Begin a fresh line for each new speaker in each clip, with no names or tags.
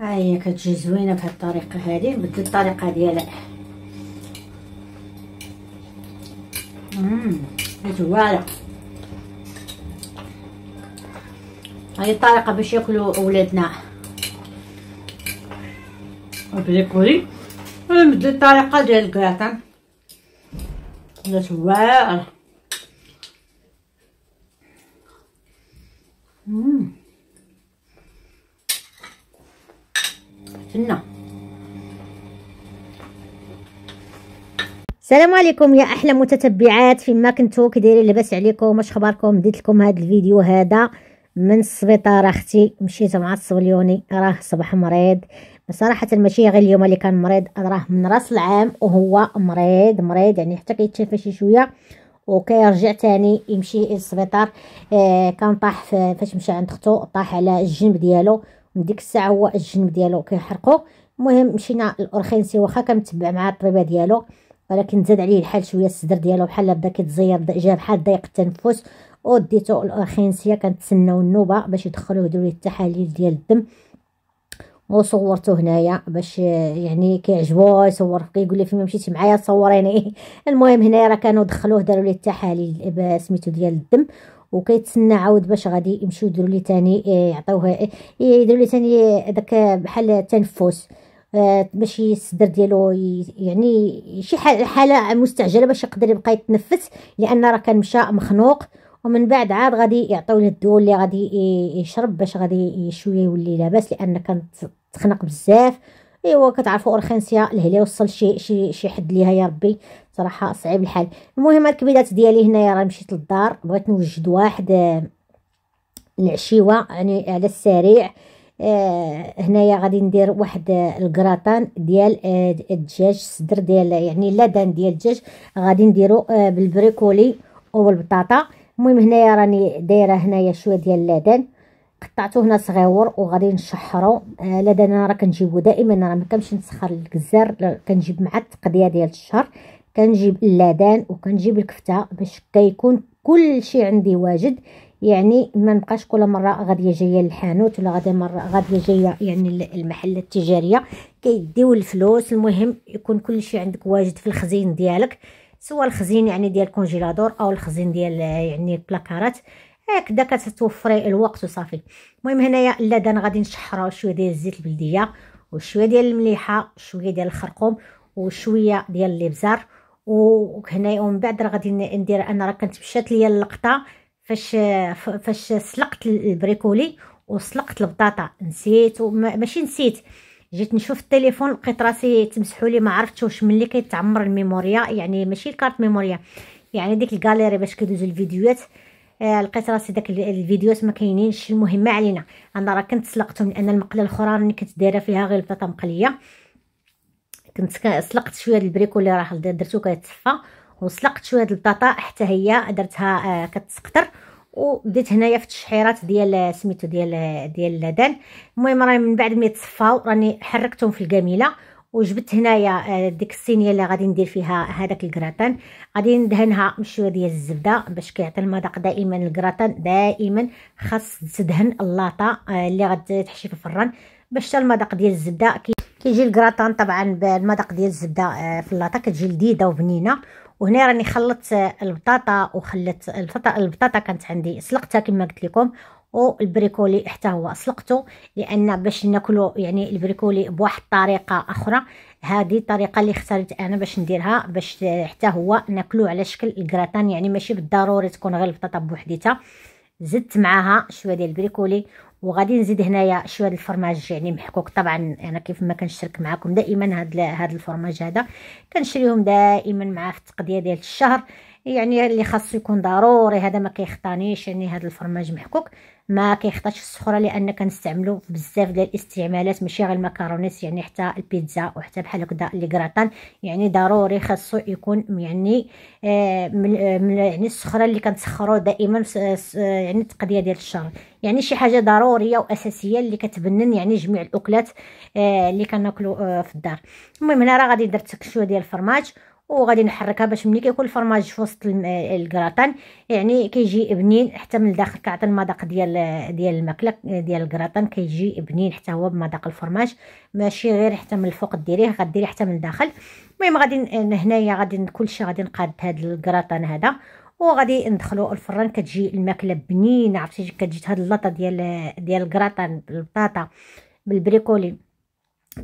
ها هي كتجي زوينه بهاد الطريقه هذه نبدل الطريقه ديالها امم زوالة هاي الطريقه باش ياكلوا اولادنا البريكولي نبدل الطريقه ديال الكراتان زوالة امم السنه السلام عليكم يا احلى متتبعات فيما كنتو كي دايرين لاباس عليكم واش خباركم ديت لكم هذا الفيديو هذا من السبيطار اختي مشيت مع الصبليوني راه صباح مريض صراحة ماشي غير اليوم اللي كان مريض راه من راس العام وهو مريض مريض يعني حتى كيتشافى شي شويه وكيرجع تاني يمشي للسبيطار آه كان طاح فاش مشى عند اختو طاح على الجنب ديالو من ديك الساعه هو الجنب ديالو كيحرقو المهم مشينا الأورخينسي واخا كنتبع مع الطبيبه ديالو ولكن زاد عليه الحال شويه الصدر ديالو بحال بدا كيتزير جا بحال ضيق التنفس وديتو الأورخينسيه كنتسناو النوبه باش يدخلوه يديروا ليه التحاليل ديال الدم وصورته هنايا باش يعني كيعجبو يصور كيقول لي فين مشيتي معايا صوريني المهم هنايا راه كانوا دخلوه داروا ليه التحاليل سميتو ديال الدم وكيتسنى عاود باش غادي يمشيو يديروا لي ثاني آه، يعطيوه آه، يديروا لي ثاني آه، داك بحال التنفس باش الصدر ديالو يعني شي حاله مستعجله باش يقدر يبقى يتنفس لان راه كان مشى مخنوق ومن بعد عاد غادي يعطيو له الدواء اللي غادي يشرب باش غادي شويه يولي لاباس لان كان تخنق بزاف ايوا كتعرفوا اورخنسيا لهلا وصل شي شي شي حد ليها يا ربي صراحه صعيب الحال المهم الكبيدات ديالي هنايا راه مشيت للدار بغيت نوجد واحد آه، العشيوه يعني على السريع آه هنايا غادي ندير واحد آه، الكراتان ديال آه، الدجاج الصدر ديال يعني اللدان ديال الدجاج غادي نديرو بالبريكولي او بالبطاطا المهم هنايا راني دايره هنايا شويه ديال اللدان قطعته هنا صغيور وغادي نشحرو آه لدى انا راه كنجيبو دائما راه ما كنمشي نسخر الكزار كنجيب مع التقضيه ديال الشهر كنجيب اللادان وكنجيب الكفته باش كيكون كل شيء عندي واجد يعني ما نبقاش كل مره غاديه جايه للحانوت ولا غادي مره غاديه جايه يعني المحل التجاريه كيديو الفلوس المهم يكون كل شيء عندك واجد في الخزين ديالك سواء الخزين يعني ديال الكونجيلادور او الخزين ديال آه، يعني البلاكارات هكذا كتوفري الوقت وصافي المهم هنايا اللدن غادي نشحرها شويه ديال الزيت البلديه وشويه ديال المليحه شويه ديال الخرقوم وشويه ديال الابزار وهنايا ومن بعد راه غادي ندير انا راه كانت مشات ليا اللقطه فاش فاش سلقت البريكولي وسلقت البطاطا نسيت ماشي نسيت جيت نشوف التليفون لقيت راسي تمسحوا لي ما عرفتش واش ملي كيتعمر الميموريا يعني ماشي الكارت ميموريا يعني ديك الكاليري باش كيدوزو الفيديوهات آه لقيت راسي داك الفيديوهات ما كاينينش المهم علينا انا راه كنت سلقتهم لان المقله الاخرى راني كنت دايره فيها غير البطاطا مقليه كنت سلقت شويه البريكو اللي راه درتو كيتصفى وسلقت شويه هاد البطاطا حتى هي درتها آه كتسقطر وبديت هنايا في التشحيرات ديال آه، سميتو ديال آه، ديال اللدان المهم راه من بعد ما يتصفاو راني حركتهم في الكميله وجبت هنايا آه، ديك الصينيه اللي غادي ندير فيها هذاك الكراتان غادي ندهنها بشويه ديال الزبده باش كيعطي المذاق دائما الكراتان دائما خاص تدهن اللاطه آه، اللي غتحشي في الفران باش المذاق ديال الزبده كيجي الكراتان طبعا بالمذاق ديال الزبده آه، في اللاطه كتجي لذيذه وبنينه وهنا راني خلطت البطاطا وخلت البطاطا البطاطا كانت عندي سلقتها كما قلت لكم والبريكولي حتى هو سلقته لان باش ناكلو يعني البريكولي بواحد الطريقه اخرى هذه الطريقه اللي اختارت انا باش نديرها باش حتى هو ناكلو على شكل الكراتان يعني ماشي بالضروري تكون غير البطاطا بوحديتها زدت معاها شويه ديال البريكولي وغادي نزيد هنايا شويه ديال الفرماج يعني محكوك طبعا انا يعني كيف ما كنشترك معكم دائما هاد هاد الفرماج هذا كنشريهم دائما مع في التقضيه ديال الشهر يعني اللي خاصو يكون ضروري هذا ما كيخطانيش يعني هذا الفرماج محكوك ما كيخطاش السخره لان كنستعملو بزاف ديال الاستعمالات ماشي غير المكرونات يعني حتى البيتزا وحتى بحال هكدا لي غراتان يعني ضروري خاصو يكون يعني آه، آه، من, يعني السخره اللي كنسخرو دائما يعني التقضيه ديال الشهر يعني شي حاجه ضروريه واساسيه اللي كتبنن يعني جميع الاكلات آه، اللي كناكلو في الدار المهم هنا راه غادي درت شويه ديال الفرماج وغادي نحركها باش ملي كيكون الفرماج في وسط الكراتان يعني كيجي بنين حتى من الداخل كيعطي المذاق ديال ديال الماكله ديال الكراتان كيجي بنين حتى هو بمذاق الفرماج ماشي غير حتى من الفوق ديريه غديري حتى من الداخل المهم غادي هنايا غادي كلشي غادي نقاد هذا الكراتان هذا وغادي ندخلو الفران كتجي الماكله بنينه عرفتي كتجي هاد اللطه ديال ديال الكراتان البطاطا بالبريكولي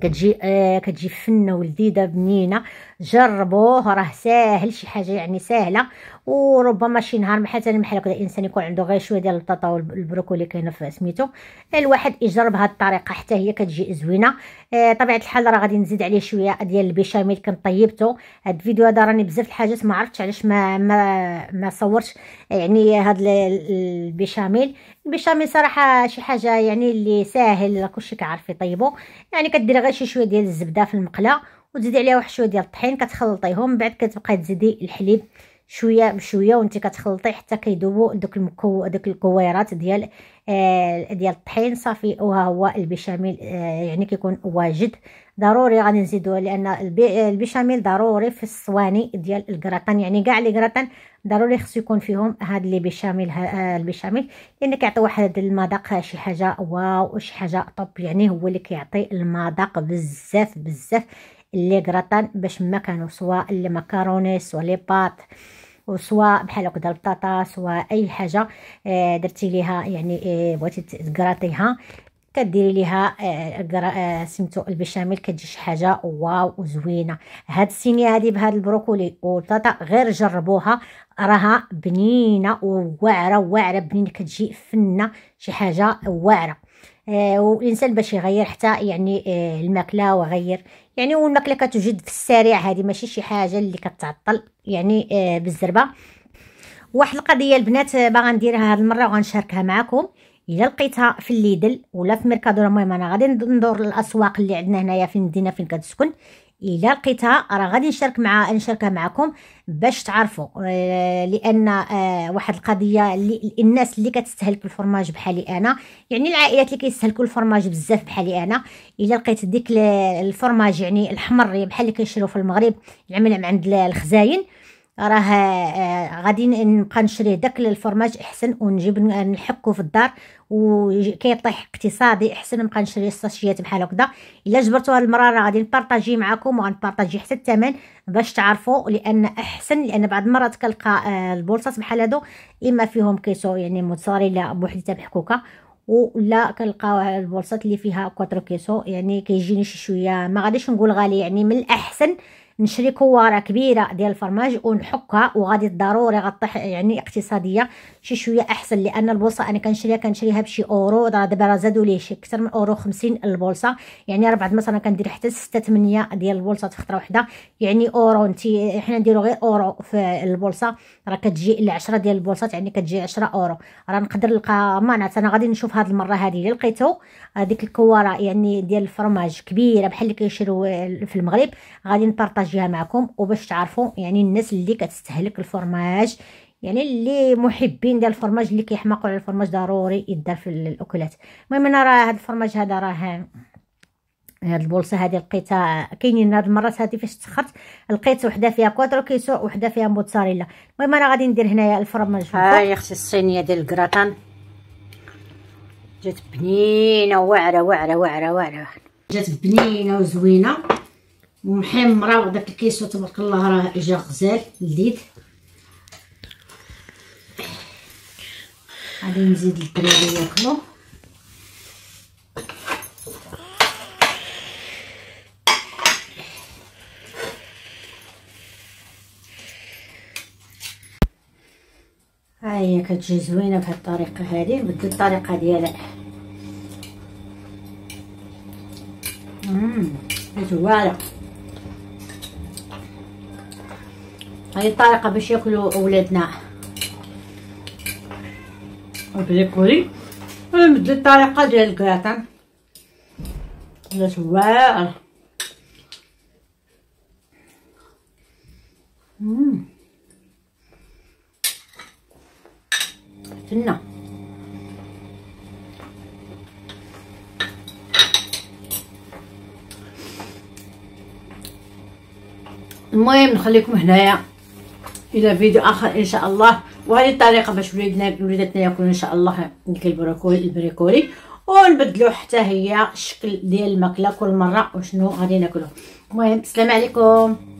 كتجي آه كتجي فنه ولذيذه بنينه جربوه راه ساهل شي حاجه يعني سهله وربما شي نهار مثلا بحال هكا الانسان يكون عنده غير شويه ديال البطاطا والبروكولي كاينه في سميتو الواحد يجرب هاد الطريقه حتى هي كتجي زوينه آه طبيعه الحال راه غادي نزيد عليه شويه ديال البيشاميل كان طيبته هاد الفيديو هذا راني بزاف الحاجات ما عرفتش علاش ما ما ما صورتش يعني هاد البيشاميل البيشاميل صراحه شي حاجه يعني اللي ساهل كلشي كيعرف يطيبو يعني كدير غير شي شويه ديال الزبده في المقله وتزيدي عليها واحد شويه ديال الطحين كتخلطيهم من بعد كتبقاي تزيدي الحليب شويه بشويه وانت كتخلطي حتى كيذوبوا دوك المكو دوك الكويرات ديال آه، ديال الطحين صافي وهو البشاميل آه، يعني كيكون واجد ضروري غادي نزيدوه لان البشاميل ضروري في الصواني ديال الكراتان يعني كاع لي كراتان ضروري خصو يكون فيهم هاد لي بشاميل آه، البشاميل لان كيعطي واحد المذاق شي حاجه واو شي حاجه طوب يعني هو اللي كيعطي المذاق بزاف بزاف لي كراتان باش ما كانوا سواء لي سواء لي بات وسواء بحال هكذا البطاطا سواء اي حاجه آه، درتي ليها يعني آه، بغيتي تكراطيها كديري ليها آه، سميتو البشاميل كتجي شي حاجه واو وزوينه هاد السينيه هادي بهاد البروكولي والبطاطا غير جربوها راها بنينه وواعره واعره بنينه كتجي فنه شي حاجه واعره والانسان باش يغير حتى يعني الماكله وغير يعني والماكله كتوجد في السريع هذه ماشي شي حاجه اللي كتعطل يعني آه بالزربه واحد القضيه البنات آه، باغا نديرها هاد المره وغنشاركها معكم الا لقيتها في الليدل ولا في ميركادو المهم انا غادي ندور الاسواق اللي عندنا هنايا في المدينه فين كتسكن الا لقيتها راه غادي نشارك مع نشاركها معكم باش تعرفوا آه، لان آه، واحد القضيه اللي الناس اللي كتستهلك الفرماج بحالي انا يعني العائلات اللي كيستهلكوا الفرماج بزاف بحالي انا الا لقيت ديك الفرماج يعني الحمر بحال اللي كيشريو في المغرب العمل عند الخزاين راه آه، غادي نبقى نشري داك الفرماج احسن ونجيب نحكو في الدار وكيطيح اقتصادي احسن نبقى نشري الساشيات بحال هكذا الا جبرتوها المره راه غادي نبارطاجي معكم وغنبارطاجي حتى الثمن باش تعرفوا لان احسن لان بعض المرات كنلقى آه، البولصات بحال هادو اما فيهم كيسو يعني لا بوحدتها محكوكه ولا كنلقى البولصات اللي فيها كواترو كيسو يعني كيجيني شي شويه ما غاديش نقول غالي يعني من الاحسن نشري كواره كبيره ديال الفرماج ونحكها وغادي ضروري غطيح يعني اقتصاديه شي شويه احسن لان البوصه انا كنشريها كنشريها بشي اورو راه دابا راه زادوا ليه شي اكثر من اورو 50 البولصه يعني راه بعض انا كندير حتى 6 8 ديال البولصه في خطره وحده يعني اورو انت حنا نديرو غير اورو في البولصه راه كتجي ل 10 ديال البولصات يعني كتجي 10 اورو راه نقدر نلقى ما انا غادي نشوف هاد المره هادي اللي لقيتو هذيك الكواره يعني ديال الفرماج كبيره بحال اللي كيشريو في المغرب غادي نبارطاج نبارطاجيها معكم وباش تعرفوا يعني الناس اللي كتستهلك الفرماج يعني اللي محبين ديال الفرماج اللي كيحماقوا على الفرماج ضروري يدار في الاكلات المهم انا راه هذا الفرماج هذا راه هاد البولصه هادي لقيتها كاينين هاد المرات هادي فاش تاخرت لقيت وحده فيها كوادرو كيسو وحده فيها موتزاريلا المهم انا غادي ندير هنايا الفرماج ها هي اختي الصينيه ديال الكراتان جات بنينه واعره واعره واعره واعره جات بنينه وزوينه محمره وداك الكيس تبارك الله راه جا غزال لذيذ غادي نزيد الدراري ياكلو هاهي كتجي زوينه بهاد الطريقه هادي بدل الطريقه ديالها امم زواره هاي الطريقه باش ياكلوا اولادنا انا مد الطريقه ديال الكراتان ولات واعر جنة المهم نخليكم هنايا الى فيديو اخر ان شاء الله وهذه الطريقه باش وليدنا وليداتنا ياكلوا ان شاء الله ديك البروكولي البريكولي ونبدلو حتى هي الشكل ديال الماكله كل مره وشنو غادي ناكلو المهم السلام عليكم